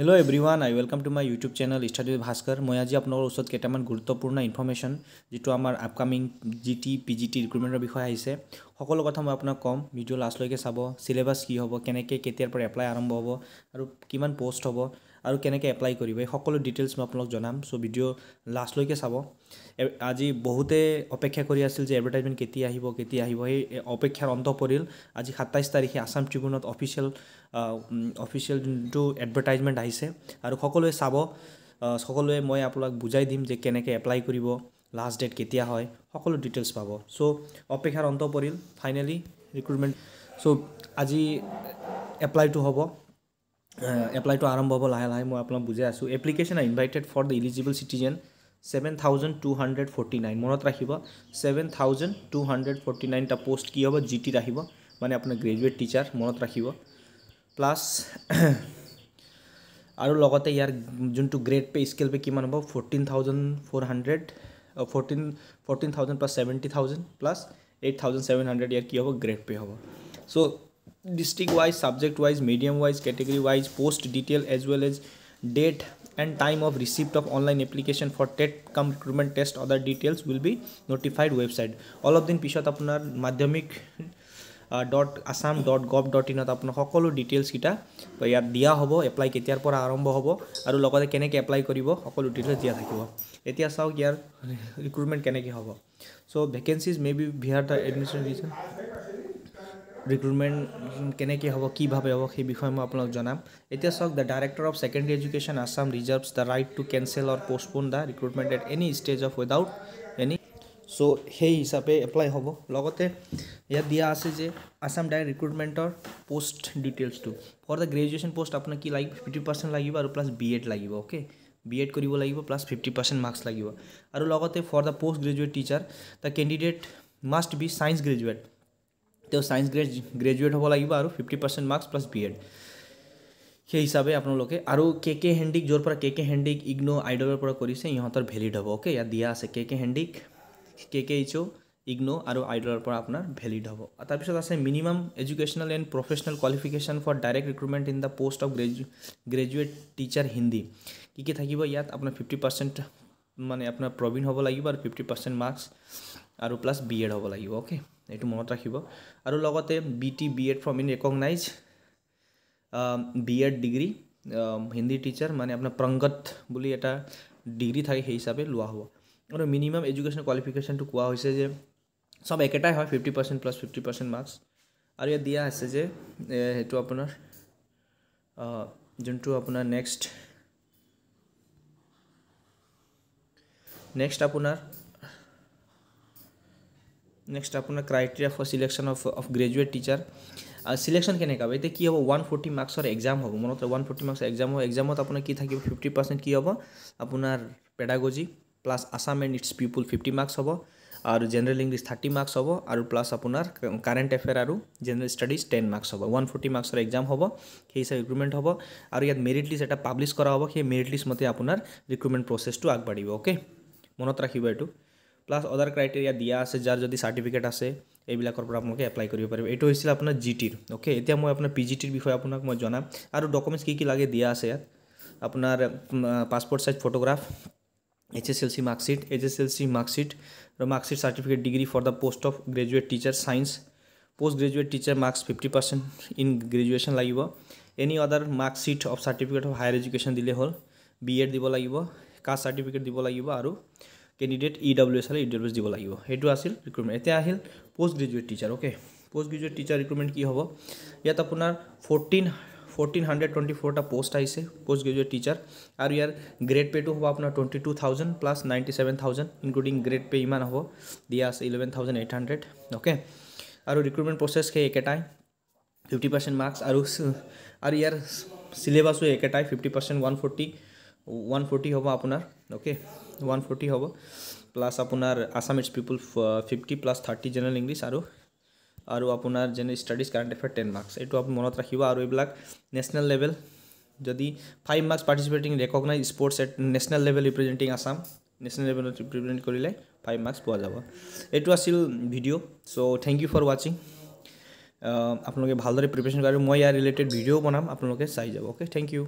hello' everyone I welcome to my YouTube channel studio' Bhaskar মই আজি আপোনালোকৰ ওচৰত কেইটামান গুৰুত্বপূৰ্ণ ইনফৰ্মেশ্যন যিটো আমাৰ upcoming G T P G T ৰিক্ৰুইটমেণ্টৰ বিষয়ে আহিছে সকলো কথা মই আপোনাক ক'ম ভিডিঅ' লাষ্টলৈকে চাব চিলেবাছ কি হ'ব কেনেকৈ কেতিয়াৰ পৰা এপ্লাই আৰম্ভ হ'ব আৰু কিমান পষ্ট হ'ব আৰু কেনেকৈ এপ্লাই কৰিব এই সকলো ডিটেইলছ মই আপোনালোক জনাম চ' ভিডিঅ' লাষ্টলৈকে চাব আজি বহুতে অপেক্ষা কৰি আছিল যে এডভাৰটাইজমেণ্ট কেতিয়া আহিব কেতিয়া আহিব সেই অপেক্ষাৰ অন্ত পৰিল আজি সাতাইছ তাৰিখে আছাম ট্ৰিবিউনত অফিচিয়েল অফিচিয়েল যোনটো এডভাৰটাইজমেণ্ট আহিছে আৰু সকলোৱে চাব সকলোৱে মই আপোনাক বুজাই দিম যে কেনেকৈ এপ্লাই কৰিব লাষ্ট ডেট কেতিয়া হয় সকলো ডিটেইলছ পাব চ' অপেক্ষাৰ অন্ত পৰিল ফাইনেলি ৰিক্ৰুটমেণ্ট চ' আজি এপ্লাইটো হ'ব এপ্লাইটো আৰম্ভ হ'ব লাহে লাহে মই আপোনাক বুজাই আছোঁ application are invited for the eligible citizen seven thousand two hundred forty nine মনত ৰাখিব seven thousand two hundred forty নাইনটা পষ্ট কি হ'ব জি টিত আহিব মানে আপোনাৰ গ্ৰেজুৱেট টিচাৰ মনত ৰাখিব প্লাছ আৰু লগতে ইয়াৰ যোনটো গ্ৰেড পে স্কেল পে কিমান হ'ব fourteen thousand four hundred fourteen fourteen thousand plus seventy thousand plus eight thousand seven hundred ইয়াৰ কি হ'ব গ্ৰেড পে হ'ব চ' district wise subject wise medium wise category wise post detail as well as date and time of receipt of online application for TET cum recruitment test other details will be notified website all of them pishot apunar madhyamik dot Assam dot gov dot ইনত আপোনাৰ সকলো ডিটেইলছকেইটা ইয়াত দিয়া হ'ব apply কেতিয়াৰ পৰা আৰম্ভ হ'ব আৰু লগতে কেনেকৈ এপ্লাই কৰিব সকলো ডিটেইলছ দিয়া থাকিব এতিয়া চাওক ইয়াৰ ৰিক্ৰুটমেণ্ট কেনেকৈ হ'ব চ' ভেকেঞ্চিজ মে বি বিহাৰ দ্য এডমিনিষ্ট্ৰেশ্যন রিক্রুটমেন্ট কেনে কি হব কি ভাবে হব সেই বিষয় মই আপোনাক জনাম এতা সাক দা director of secondary education Assam reserves the right to cancel or postpone the recruitment at any stage of without any সো হেই হিসাবে এপ্লাই হব লগতে ইয়া দিয়া আছে যে Assam direct recruitment or post details to for the graduation post আপোনাকি লাই 50% লাগিব আৰু প্লাস বিএড লাগিব ওকে বিএড কৰিব লাগিব প্লাস 50% মার্কস লাগিব আৰু লগতে for the post graduate teacher da candidate must be science graduate তেওঁ ছায়েন্স গ্ৰেজ গ্ৰেজুৱেট হ'ব লাগিব আৰু fifty percent marks plus B Ed সেই হিচাপে আপোনালোকে আৰু কে কে হেণ্ডিক য'ৰ পৰা কে কে হেণ্ডিক ইগন' আইডলৰ পৰা কৰিছে ইহঁতৰ ভেলিড হ'ব অ'কে ইয়াত দিয়া আছে কে কে হেণ্ডিক কে কে ইচ অ' ইগন' আৰু আইডলৰ পৰা আপোনাৰ ভেলিড হ'ব তাৰপিছত আছে minimum educational and professional qualification for direct recruitment in the post of grad graduate teacher Hindi কি কি থাকিব ইয়াত আপোনাৰ ফিফটি পাৰ্চেণ্ট মানে আপোনাৰ প্ৰবীণ হ'ব লাগিব আৰু ফিফটি পাৰ্চেণ্ট মাৰ্কছ আৰু প্লাছ বি এড হ'ব লাগিব অ'কে এইটো মনত ৰাখিব আৰু লগতে B T B Ed from in recognise B Ed degree Hindi teacher মানে আপোনাৰ প্ৰংগত বুলি এটা ডিগ্ৰী থাকে সেই হিচাপে লোৱা হ'ব আৰু মিনিমাম এডুকেশ্যন কোৱালিফিকেশ্যনটো কোৱা হৈছে যে চব একেটাই হয় fifty percent plus fifty percent marks আৰু ইয়াত দিয়া আছে যে সেইটো আপোনাৰ যোনটো আপোনাৰ নেক্সট নেক্সট আপোনাৰ नेक्स्ट अपना criteria for selection of of graduate teacher selection के का भाई तो तो कि हम वन फोर्टी मार्क्सर एग्जाम हम मन तो वन फोर्टी मार्क्स एग्जाम हम एग्जाम अपना कि थी फिफ्टी परसेंट कि हम अपना pedagogy plus Assam and its people fifty marks हम और जेनेल इंग्लिश थार्टी मार्क्स हम और प्लस अपना कारेन्ट एफेयर और जेनरल स्टाडीज टेन मार्क्स हम वन फोर्टी मार्क्सर एग्जाम हम सही हिसाब ৰিক্ৰুটমেণ্ট हम और इतना मेरीट लिस्ट এটা পাব্লিছ কৰা হ'ব সেই মেৰিট লিষ্ট মতে আপোনাৰ ৰিক্ৰুটমেণ্ট প্ৰচেছটো আগবাঢ়িব অ'কে মনত ৰাখিব প্লাছ অদাৰ ক্ৰাইটেৰিয়া দিয়া আছে যাৰ যদি চাৰ্টিফিকেট আছে এইবিলাকৰ পৰা আপোনালোকে এপ্লাই কৰিব পাৰিব এইটো হৈছিল আপোনাৰ জি টিৰ অ'কে এতিয়া মই আপোনাৰ পি জি টিৰ বিষয়ে আপোনাক মই জনাম আৰু ডকুমেণ্টছ কি কি লাগে দিয়া আছে ইয়াত আপোনাৰ passport size photograph H S L C marksheet H S L C marksheet আৰু marksheet certificate degree for the post of graduate teacher science post graduate teacher marks fifty percent in graduation লাগিব any other marksheet of certificate of higher education দিলে হ'ল B Ed দিব লাগিব caste certificate দিব লাগিব আৰু candidate E W S হ'লে E W S দিব লাগিব সেইটো আছিল ৰিক্ৰুটমেণ্ট এতিয়া আহিল post graduate teacher okay post graduate teacher recruitment কি হ'ব ইয়াত আপোনাৰ ফৰ্টিন ফৰ্টিন হাণ্ড্ৰেড টুৱেণ্টি ফ'ৰটা পোষ্ট আহিছে পোষ্ট গ্ৰেজুৱেট টিচাৰ আৰু ইয়াৰ গ্ৰেড পে'টো হ'ব আপোনাৰ twenty two thousand plus ninety seven thousand including grade pay' ইমান হ'ব দিয়া আছে eleven thousand eight hundred okay আৰু ৰিক্ৰুটমেণ্ট প্ৰচেছ সেই একেটাই ফিফটি পাৰ্চেণ্ট মাৰ্কছ আৰু আৰু ইয়াৰ চিলেবাছো একেটাই ফিফটি পাৰ্চেণ্ট ওৱান ফৰ্টি 140 হব আপোনাৰ ওকে 140 হব প্লাস আপোনাৰ আসামেছ পিপল 50 প্লাস 30 جنرل ইংলিছ আৰু আৰু আপোনাৰ general studies current affair 10 marks এটো আপ মনত ৰাখিবা আৰু এই ব্লক ন্যাশনাল লেভেল যদি 5 marks PARTICIPATING RECOGNISED SPORTS at national level representing Assam national লেভেলত প্ৰেজেণ্ট কৰিলে 5 মার্কস পাবা এটো আছিল video so thank you for watching আপোনালোকে ভালদৰে প্ৰেপৰেশ্বন কৰিব মই আৰু रिलेटेड ভিডিও বনাম আপোনালোকে চাই যাব ওকে থ্যাংক ইউ